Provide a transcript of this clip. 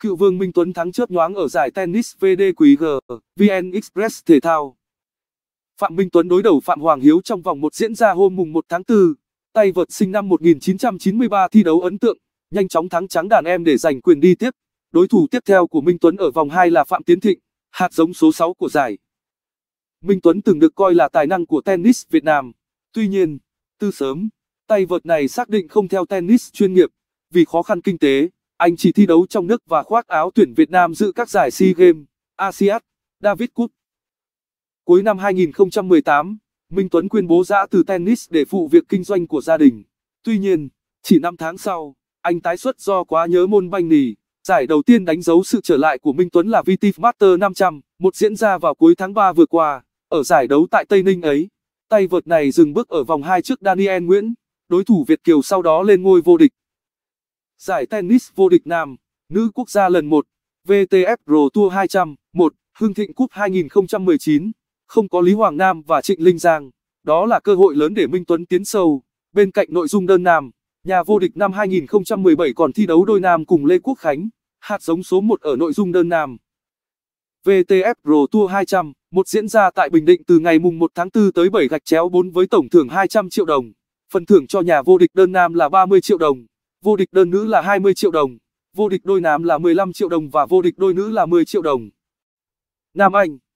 Cựu Vương Minh Tuấn thắng chớp nhoáng ở giải tennis VDQG, VN Express thể thao. Phạm Minh Tuấn đối đầu Phạm Hoàng Hiếu trong vòng một diễn ra hôm mùng 1 tháng 4. Tay vợt sinh năm 1993 thi đấu ấn tượng, nhanh chóng thắng trắng đàn em để giành quyền đi tiếp. Đối thủ tiếp theo của Minh Tuấn ở vòng 2 là Phạm Tiến Thịnh, hạt giống số 6 của giải. Minh Tuấn từng được coi là tài năng của tennis Việt Nam. Tuy nhiên, từ sớm, tay vợt này xác định không theo tennis chuyên nghiệp vì khó khăn kinh tế. Anh chỉ thi đấu trong nước và khoác áo tuyển Việt Nam dự các giải SEA Games, ASEAN, David Cup. Cuối năm 2018, Minh Tuấn tuyên bố giã từ tennis để phụ việc kinh doanh của gia đình. Tuy nhiên, chỉ 5 tháng sau, anh tái xuất do quá nhớ môn banh nì. Giải đầu tiên đánh dấu sự trở lại của Minh Tuấn là VTF Master 500, một diễn ra vào cuối tháng 3 vừa qua, ở giải đấu tại Tây Ninh ấy. Tay vợt này dừng bước ở vòng 2 trước Daniel Nguyễn, đối thủ Việt Kiều sau đó lên ngôi vô địch. Giải tennis vô địch nam, nữ quốc gia lần 1, VTF Pro Tour 200, 1, Hưng Thịnh Cup 2019, không có Lý Hoàng Nam và Trịnh Linh Giang, đó là cơ hội lớn để Minh Tuấn tiến sâu. Bên cạnh nội dung đơn nam, nhà vô địch năm 2017 còn thi đấu đôi nam cùng Lê Quốc Khánh, hạt giống số 1 ở nội dung đơn nam. VTF Pro Tour 200, 1 diễn ra tại Bình Định từ ngày mùng 1 tháng 4 tới 7 gạch chéo 4 với tổng thưởng 200 triệu đồng. Phần thưởng cho nhà vô địch đơn nam là 30 triệu đồng vô địch đơn nữ là 20 triệu đồng, vô địch đôi nam là 15 triệu đồng và vô địch đôi nữ là 10 triệu đồng. Nam Anh